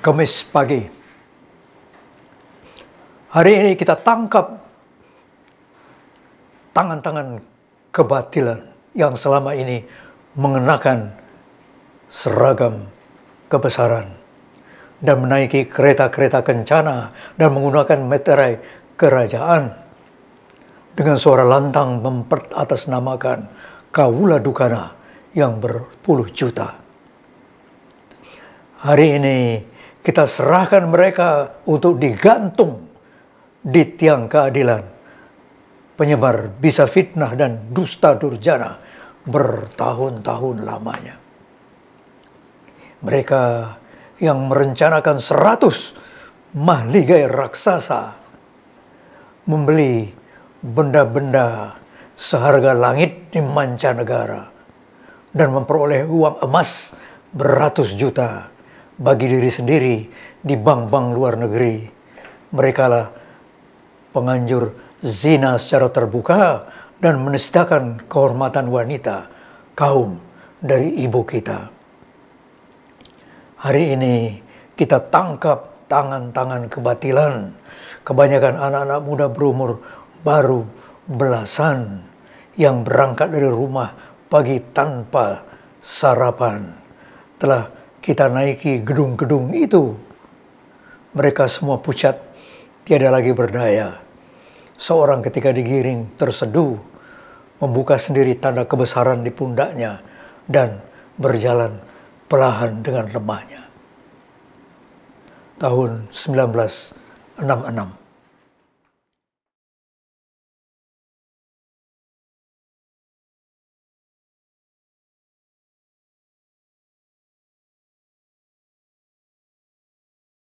Kamis pagi. Hari ini kita tangkap tangan-tangan kebatilan yang selama ini mengenakan seragam kebesaran dan menaiki kereta-kereta kencana dan menggunakan meterai kerajaan dengan suara lantang memperatasnamakan kaula dukana yang berpuluh juta. Hari ini kita serahkan mereka untuk digantung di tiang keadilan. Penyebar bisa fitnah dan dusta durjana bertahun-tahun lamanya. Mereka yang merencanakan seratus mahligai raksasa membeli benda-benda seharga langit di mancanegara dan memperoleh uang emas beratus juta bagi diri sendiri di bank-bank luar negeri. Mereka lah penganjur zina secara terbuka dan menistakan kehormatan wanita, kaum dari ibu kita. Hari ini kita tangkap tangan-tangan kebatilan. Kebanyakan anak-anak muda berumur baru belasan yang berangkat dari rumah pagi tanpa sarapan telah kita naiki gedung-gedung itu. Mereka semua pucat, tiada lagi berdaya. Seorang ketika digiring terseduh, membuka sendiri tanda kebesaran di pundaknya dan berjalan perlahan dengan lemahnya. Tahun 1966.